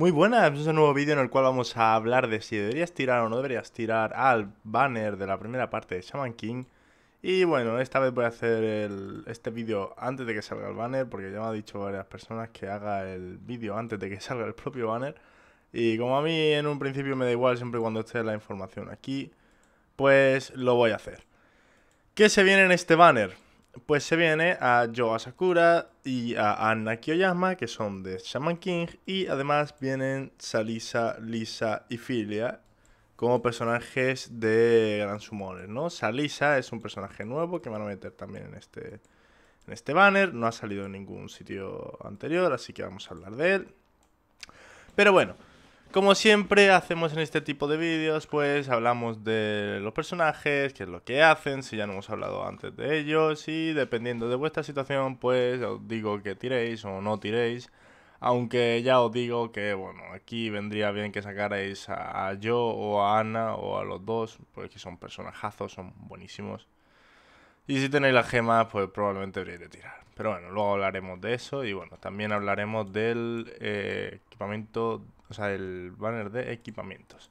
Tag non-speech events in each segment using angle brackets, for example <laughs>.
Muy buenas, pues, es un nuevo vídeo en el cual vamos a hablar de si deberías tirar o no deberías tirar al banner de la primera parte de Shaman King. Y bueno, esta vez voy a hacer este vídeo antes de que salga el banner, porque ya me han dicho varias personas que haga el vídeo antes de que <laughs> salga el propio banner. Y como a mí en un principio me da igual siempre cuando esté la información aquí, pues lo voy a hacer. ¿Qué se viene en este banner? pues se viene a Joa Sakura y a Anna Kiyoyama, que son de Shaman King, y además vienen Salisa, Lisa y Filia como personajes de Gran Sumores, ¿no? Salisa es un personaje nuevo que van a meter también en este, en este banner, no ha salido en ningún sitio anterior, así que vamos a hablar de él. Pero bueno, como siempre hacemos en este tipo de vídeos, pues hablamos de los personajes, qué es lo que hacen, si ya no hemos hablado antes de ellos y dependiendo de vuestra situación, pues os digo que tiréis o no tiréis. Aunque ya os digo que, bueno, aquí vendría bien que sacarais a, yo o a Ana o a los dos, porque pues, son personajazos, son buenísimos. Y si tenéis la gema, pues probablemente habréis de tirar. Pero bueno, luego hablaremos de eso y bueno, también hablaremos del eh, equipamiento o sea, el banner de equipamientos.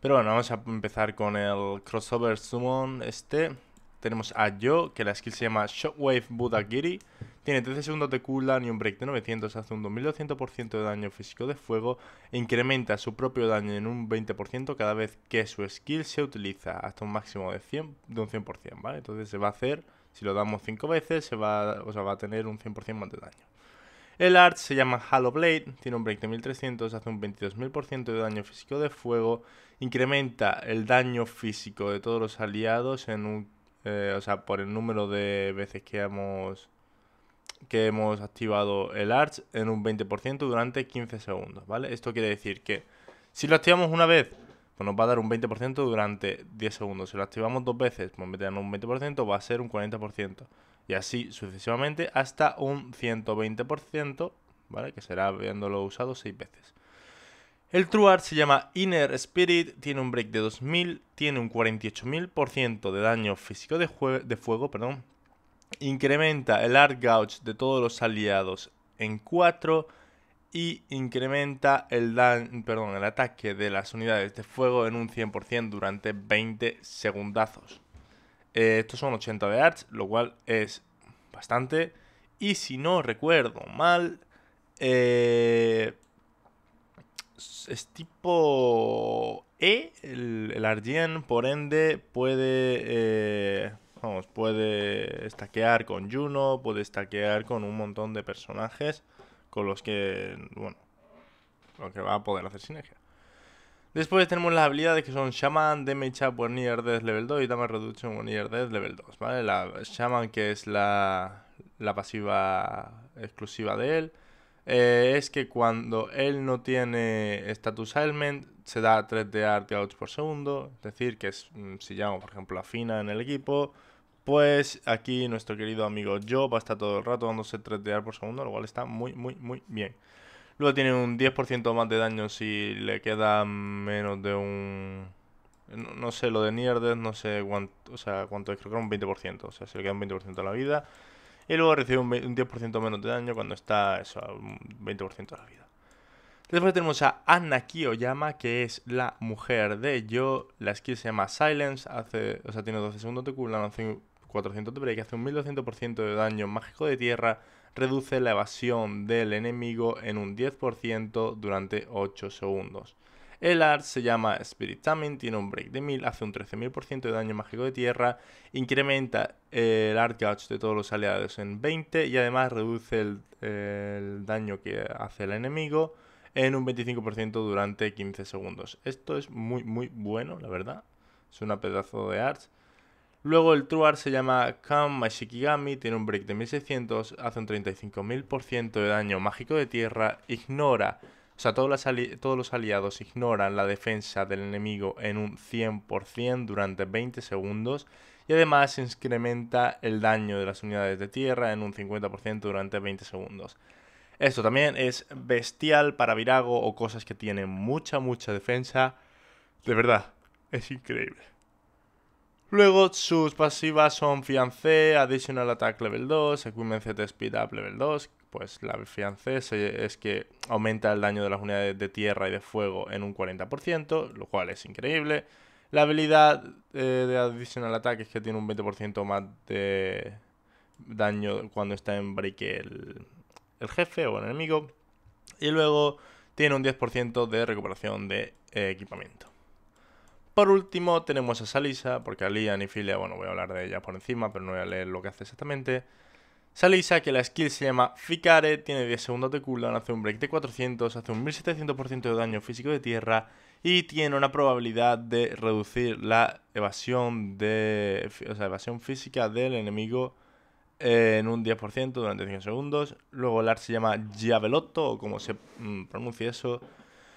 Pero bueno, vamos a empezar con el crossover summon este. Tenemos a Yo, que la skill se llama Shockwave Buddha Giri. Tiene 13 segundos de cooldown y un break de 900, hace un 2200% de daño físico de fuego e incrementa su propio daño en un 20% cada vez que su skill se utiliza, hasta un máximo de, 100, de un 100%, ¿vale? Entonces se va a hacer, si lo damos 5 veces, se va, va a tener un 100% más de daño. El art se llama Halo Blade, tiene un break de 1300, hace un 22.000% de daño físico de fuego, incrementa el daño físico de todos los aliados en un, eh, o sea, por el número de veces que hemos que hemos activado el arch en un 20% durante 15 segundos, ¿vale? Esto quiere decir que si lo activamos una vez, pues nos va a dar un 20% durante 10 segundos. Si lo activamos dos veces, pues va un 20% va a ser un 40% y así sucesivamente hasta un 120%, ¿vale? que será habiéndolo usado 6 veces. El Art se llama Inner Spirit, tiene un break de 2000, tiene un 48.000% de daño físico de, fuego, perdón. incrementa el Art Gouge de todos los aliados en 4 y incrementa el, perdón, el ataque de las unidades de fuego en un 100% durante 20 segundazos. Eh, estos son 80 de Arch, lo cual es bastante. Y si no recuerdo mal, eh, es tipo E, el, el por ende, puede. Eh, vamos, puede stackear con Juno, puede stackear con un montón de personajes con los que, bueno, lo que va a poder hacer sinergia. Después tenemos las habilidades que son Shaman, Damage Up When Death Level 2 y Damage Reduction When Near Level 2, ¿vale? La Shaman que es la, la pasiva exclusiva de él. Eh, es que cuando él no tiene status ailment se da 3 de art outs por segundo, es decir, que mm, si llamo por ejemplo a Fina en el equipo, pues aquí nuestro querido amigo Job estar todo el rato dándose 3 de art por segundo, lo cual está muy, muy, muy bien. Luego tiene un 10% más de daño si le queda menos de un... No, sé, lo de Nierdes, no sé cuánto, o sea, cuánto es, creo que era un 20%, o sea, si le queda un 20% de la vida. Y luego recibe un, 10% menos de daño cuando está, eso, un 20% de la vida. Después tenemos a Anna Kiyoyama, que es la mujer de Yo. La skill se llama Silence, hace, o sea, tiene 12 segundos de cooldown, 400 de break hace un 1200% de daño mágico de tierra, reduce la evasión del enemigo en un 10% durante 8 segundos. El art se llama Spirit Summon, tiene un break de 1000, hace un 13.000% de daño mágico de tierra, incrementa el art de todos los aliados en 20 y además reduce el, daño que hace el enemigo en un 25% durante 15 segundos. Esto es muy muy bueno, la verdad. Es una pedazo de arch Luego el Truar se llama Kan tiene un break de 1600, hace un 35.000% de daño mágico de tierra, ignora, o sea, todos, los aliados ignoran la defensa del enemigo en un 100% durante 20 segundos y además incrementa el daño de las unidades de tierra en un 50% durante 20 segundos. Esto también es bestial para Virago o cosas que tienen mucha, mucha defensa. De verdad, es increíble. Luego sus pasivas son Fiancé, Additional Attack Level 2, Equipment z Speed Up Level 2. Pues la Fiancé es que aumenta el daño de las unidades de tierra y de fuego en un 40%, lo cual es increíble. La habilidad eh, de Additional Attack es que tiene un 20% más de daño cuando está en break el, jefe o el enemigo. Y luego tiene un 10% de recuperación de eh, equipamiento. Por último, tenemos a Salisa, porque a Lian y Filia, bueno, voy a hablar de ella por encima, pero no voy a leer lo que hace exactamente. Salisa, que la skill se llama Ficare, tiene 10 segundos de cooldown, hace un break de 400, hace un 1700% de daño físico de tierra y tiene una probabilidad de reducir la evasión de evasión física del enemigo eh, en un 10% durante 5 segundos. Luego el art se llama Giavelotto, o como se mm, pronuncia eso.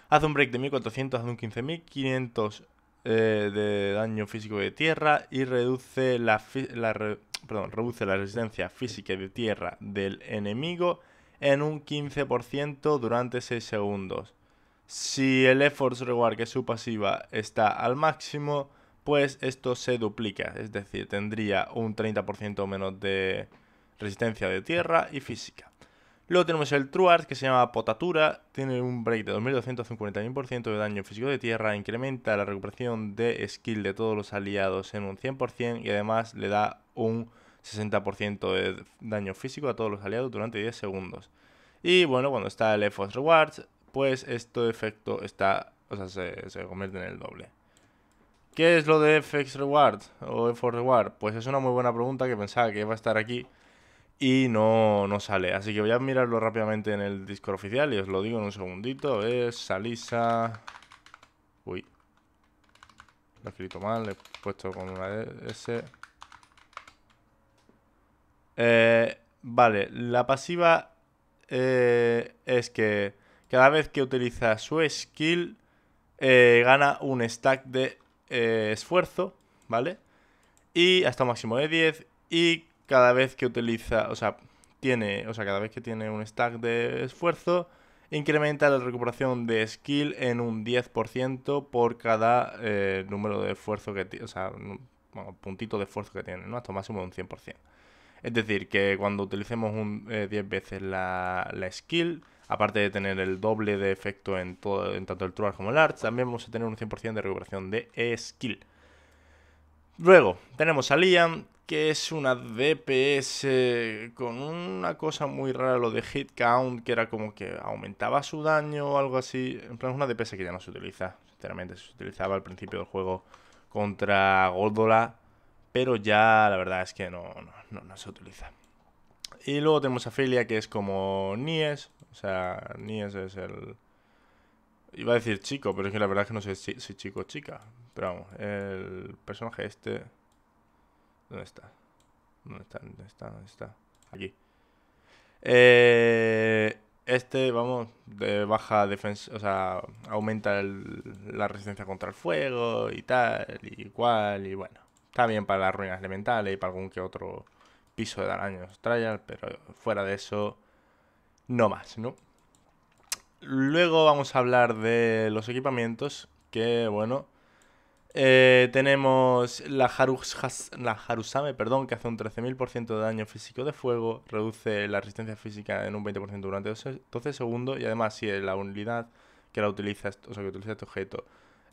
Hace un break de 1400, hace un 15500 eh, de daño físico de tierra y reduce la, reduce la resistencia física de tierra del enemigo en un 15% durante 6 segundos. Si el effort Reward, que su pasiva, está al máximo, pues esto se duplica, es decir, tendría un 30% menos de resistencia de tierra y física. Luego tenemos el Truart, que se llama Potatura, tiene un break de 2251% de daño físico de tierra, incrementa la recuperación de skill de todos los aliados en un 100% y además le da un 60% de daño físico a todos los aliados durante 10 segundos. Y bueno, cuando está el EFOS Rewards, pues este efecto está, o sea, se, convierte en el doble. ¿Qué es lo de FX Reward o Effort Reward? Pues es una muy buena pregunta que pensaba que iba a estar aquí y no, sale. Así que voy a mirarlo rápidamente en el Discord oficial y os lo digo en un segundito. Es Salisa... Uy. Lo he escrito mal, le he puesto con una S. Eh, vale, la pasiva eh, es que cada vez que utiliza su skill eh, gana un stack de esfuerzo, ¿vale? Y hasta un máximo de 10 y cada vez que utiliza, o sea, tiene, o sea, cada vez que tiene un stack de esfuerzo, incrementa la recuperación de skill en un 10% por cada eh, número de esfuerzo que tiene, o sea, puntito de esfuerzo que tiene, ¿no? Hasta máximo de un 100%. Es decir, que cuando utilicemos un, 10 eh, veces la, la, skill, aparte de tener el doble de efecto en, todo, en tanto el Truar como el Arch, también vamos a tener un 100% de recuperación de skill. Luego, tenemos a Liam, que es una DPS eh, con una cosa muy rara, lo de hit count, que era como que aumentaba su daño o algo así. En plan, es una DPS que ya no se utiliza, sinceramente. Se utilizaba al principio del juego contra Goldola, pero ya la verdad es que no, no, se utiliza. Y luego tenemos a Felia, que es como Nies, o sea, Nies es el... Iba a decir chico, pero es que la verdad es que no sé si chico o chica. Pero vamos, el personaje este ¿Dónde está? ¿Dónde está? ¿Dónde está? ¿Dónde está? Aquí. Eh, este, vamos, de baja defensa, o sea, aumenta la resistencia contra el fuego y tal, y cual, y bueno. Está bien para las ruinas elementales y para algún que otro piso de daños trial, pero fuera de eso, no más, ¿no? Luego vamos a hablar de los equipamientos, que bueno eh, tenemos la, la Harusame, perdón, que hace un 13.000% de daño físico de fuego, reduce la resistencia física en un 20% durante 12 segundos y además si la unidad que la utiliza, que utiliza este objeto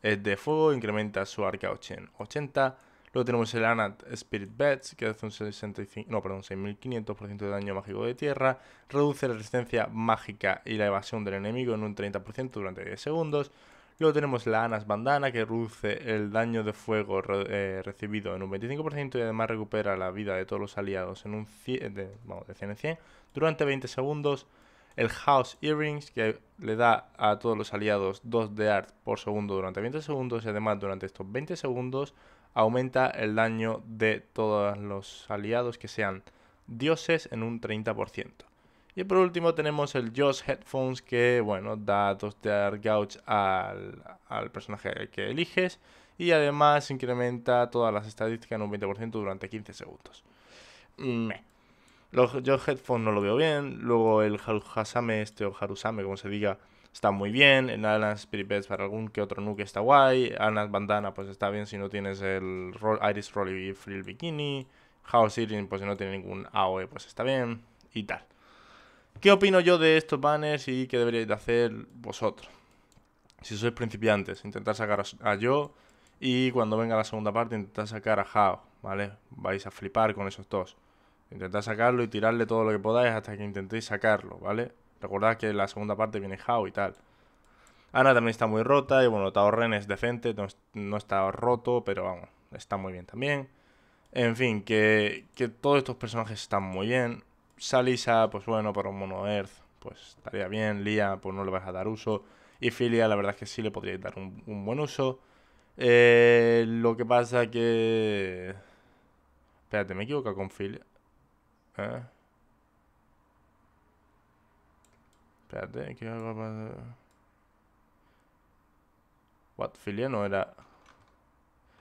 es de fuego, incrementa su arca 80. Luego tenemos el Anat Spirit Bats, que hace un 65, no, perdón, 6.500% de daño mágico de tierra, reduce la resistencia mágica y la evasión del enemigo en un 30% durante 10 segundos. Luego tenemos la Anas Bandana que reduce el daño de fuego eh, recibido en un 25% y además recupera la vida de todos los aliados en un vamos, de 100 en 100 durante 20 segundos. El House Earrings que le da a todos los aliados 2 de art por segundo durante 20 segundos y además durante estos 20 segundos aumenta el daño de todos los aliados que sean dioses en un 30%. Y por último tenemos el Josh Headphones que, bueno, da dos de gouge al, al personaje que eliges y además incrementa todas las estadísticas en un 20% durante 15 segundos. Mm, Los Josh Headphones no lo veo bien, luego el Harusame este o Harusame, como se diga, está muy bien, En Alan Spirit para algún que otro nuke está guay, Alan Bandana pues está bien si no tienes el Iris Roll y Bikini, House pues si no tiene ningún AOE pues está bien y tal. ¿Qué opino yo de estos banners y qué deberíais de hacer vosotros? Si sois principiantes, intentar sacar a yo y cuando venga la segunda parte intentad sacar a Hao, ¿vale? Vais a flipar con esos dos. Intentad sacarlo y tirarle todo lo que podáis hasta que intentéis sacarlo, ¿vale? Recordad que la segunda parte viene Hao y tal. Ana también está muy rota y bueno, Tao Ren es decente, no, está roto, pero vamos, está muy bien también. En fin, que todos estos personajes están muy bien. Salisa, pues bueno, para un Mono Earth, pues estaría bien. Lía, pues no le vas a dar uso. Y Filia, la verdad es que sí le podría dar un, buen uso. Eh, lo que pasa que... Espérate, me he equivocado con Filia. ¿Eh? Espérate, ¿qué hago para...? What, Filia no era...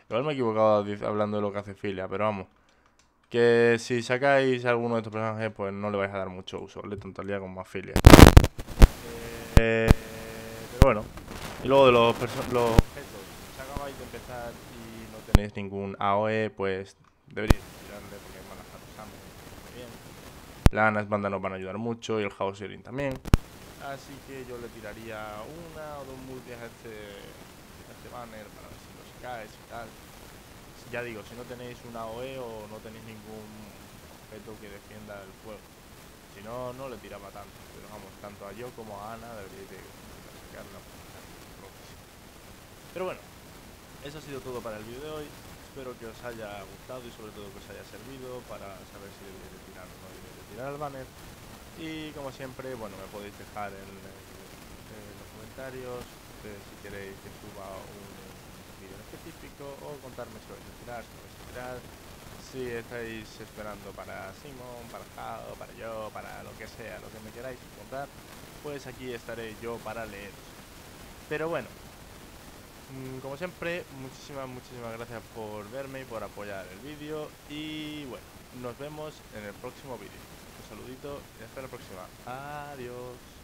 Igual me he equivocado hablando de lo que hace Filia, pero vamos. Que si sacáis alguno de estos personajes, pues no le vais a dar mucho uso. Le tontaría con más filia. Eh, pero bueno. Y luego de los, los objetos, si acabáis de empezar y no tenéis ningún AOE, pues deberíais tirarle porque van a bien. Las bandas nos van a ayudar mucho y el House Housering también. Así que yo le tiraría una o dos multias este, a este, banner para ver si los caes y tal ya digo, si no tenéis una OE o no tenéis ningún objeto que defienda el fuego. Si no, no le tiraba tanto. Pero vamos, tanto a yo como a Ana deberíais de sacarla. Pero bueno, eso ha sido todo para el vídeo de hoy. Espero que os haya gustado y sobre todo que os haya servido para saber si deberéis de tirar o no de tirar el banner. Y como siempre, bueno, me podéis dejar en, en los comentarios eh, si queréis que suba un típico, o contarme sobre vais sobre si estáis esperando para Simón, para Jao, para yo, para lo que sea, lo que me queráis contar, pues aquí estaré yo para leeros. Pero bueno, mm, como siempre, muchísimas, muchísimas gracias por verme y por apoyar el vídeo. Y bueno, nos vemos en el próximo vídeo. Un saludito y hasta la próxima. Adiós.